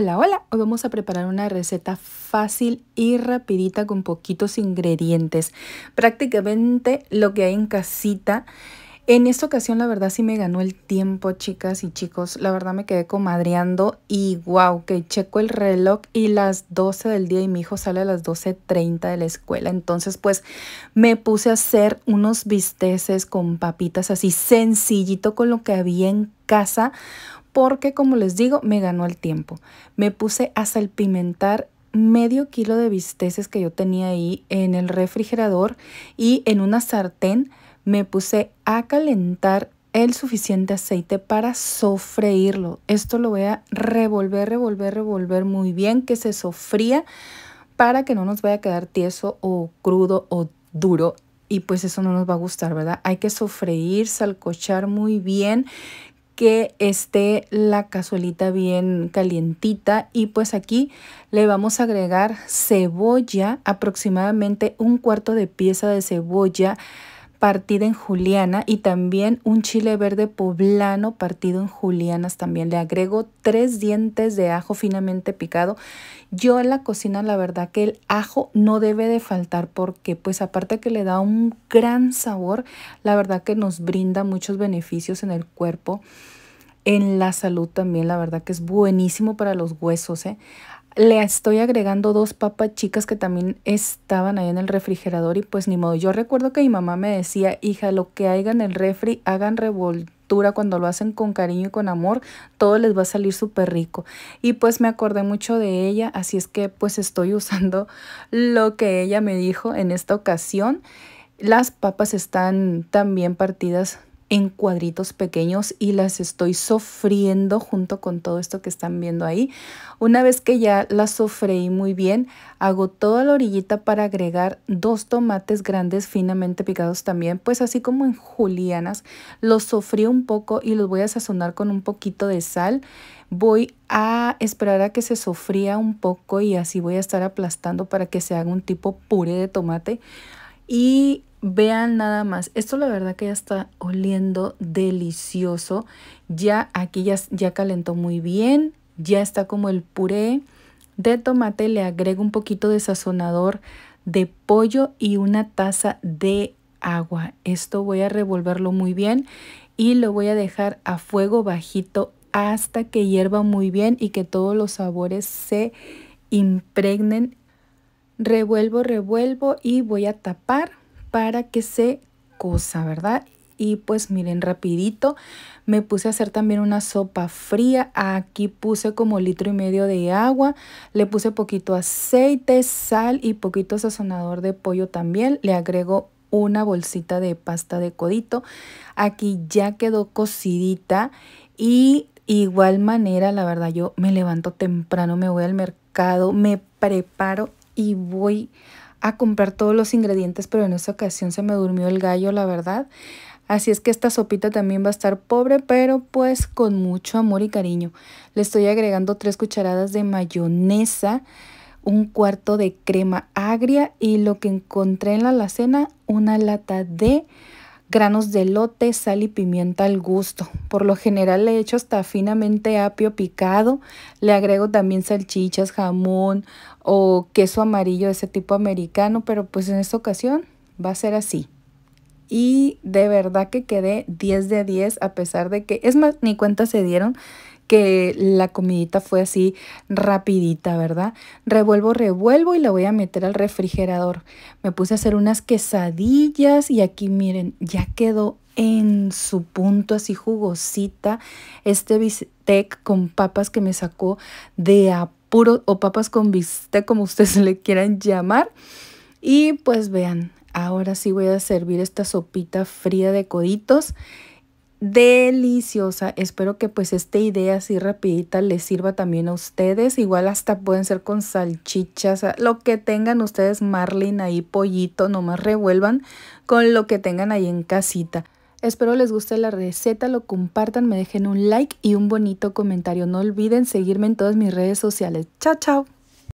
Hola, hola, hoy vamos a preparar una receta fácil y rapidita con poquitos ingredientes. Prácticamente lo que hay en casita. En esta ocasión la verdad sí me ganó el tiempo, chicas y chicos. La verdad me quedé comadreando y wow, que checo el reloj y las 12 del día y mi hijo sale a las 12.30 de la escuela. Entonces pues me puse a hacer unos bisteces con papitas así sencillito con lo que había en casa porque como les digo, me ganó el tiempo. Me puse a salpimentar medio kilo de bisteces que yo tenía ahí en el refrigerador y en una sartén me puse a calentar el suficiente aceite para sofreírlo. Esto lo voy a revolver, revolver, revolver muy bien, que se sofría para que no nos vaya a quedar tieso o crudo o duro y pues eso no nos va a gustar, ¿verdad? Hay que sofreír, salcochar muy bien, que esté la cazuelita bien calientita y pues aquí le vamos a agregar cebolla, aproximadamente un cuarto de pieza de cebolla partida en juliana y también un chile verde poblano partido en julianas también. Le agrego tres dientes de ajo finamente picado. Yo en la cocina la verdad que el ajo no debe de faltar porque pues aparte que le da un gran sabor, la verdad que nos brinda muchos beneficios en el cuerpo. En la salud también, la verdad que es buenísimo para los huesos. ¿eh? Le estoy agregando dos papas chicas que también estaban ahí en el refrigerador y pues ni modo. Yo recuerdo que mi mamá me decía, hija, lo que hagan en el refri, hagan revoltura. cuando lo hacen con cariño y con amor, todo les va a salir súper rico. Y pues me acordé mucho de ella, así es que pues estoy usando lo que ella me dijo en esta ocasión. Las papas están también partidas en cuadritos pequeños y las estoy sofriendo junto con todo esto que están viendo ahí. Una vez que ya las sofreí muy bien, hago toda la orillita para agregar dos tomates grandes finamente picados también, pues así como en julianas. Los sofrí un poco y los voy a sazonar con un poquito de sal. Voy a esperar a que se sofría un poco y así voy a estar aplastando para que se haga un tipo puré de tomate. Y Vean nada más, esto la verdad que ya está oliendo delicioso. Ya aquí ya, ya calentó muy bien, ya está como el puré de tomate. Le agrego un poquito de sazonador de pollo y una taza de agua. Esto voy a revolverlo muy bien y lo voy a dejar a fuego bajito hasta que hierva muy bien y que todos los sabores se impregnen. Revuelvo, revuelvo y voy a tapar para que se cosa, ¿verdad? Y pues miren, rapidito me puse a hacer también una sopa fría. Aquí puse como litro y medio de agua. Le puse poquito aceite, sal y poquito sazonador de pollo también. Le agrego una bolsita de pasta de codito. Aquí ya quedó cocidita y igual manera, la verdad, yo me levanto temprano, me voy al mercado, me preparo y voy a a comprar todos los ingredientes, pero en esta ocasión se me durmió el gallo, la verdad. Así es que esta sopita también va a estar pobre, pero pues con mucho amor y cariño. Le estoy agregando tres cucharadas de mayonesa, un cuarto de crema agria y lo que encontré en la alacena, una lata de granos de lote, sal y pimienta al gusto. Por lo general le echo hasta finamente apio picado, le agrego también salchichas, jamón o queso amarillo de ese tipo americano, pero pues en esta ocasión va a ser así. Y de verdad que quedé 10 de 10 a pesar de que, es más, ni cuenta se dieron que la comidita fue así rapidita, ¿verdad? Revuelvo, revuelvo y la voy a meter al refrigerador. Me puse a hacer unas quesadillas y aquí miren, ya quedó en su punto así jugosita este bistec con papas que me sacó de apuro o papas con bistec como ustedes le quieran llamar. Y pues vean, ahora sí voy a servir esta sopita fría de coditos deliciosa. Espero que pues esta idea así rapidita les sirva también a ustedes. Igual hasta pueden ser con salchichas, lo que tengan ustedes, marlin ahí, pollito, nomás revuelvan con lo que tengan ahí en casita. Espero les guste la receta, lo compartan, me dejen un like y un bonito comentario. No olviden seguirme en todas mis redes sociales. Chao, chao.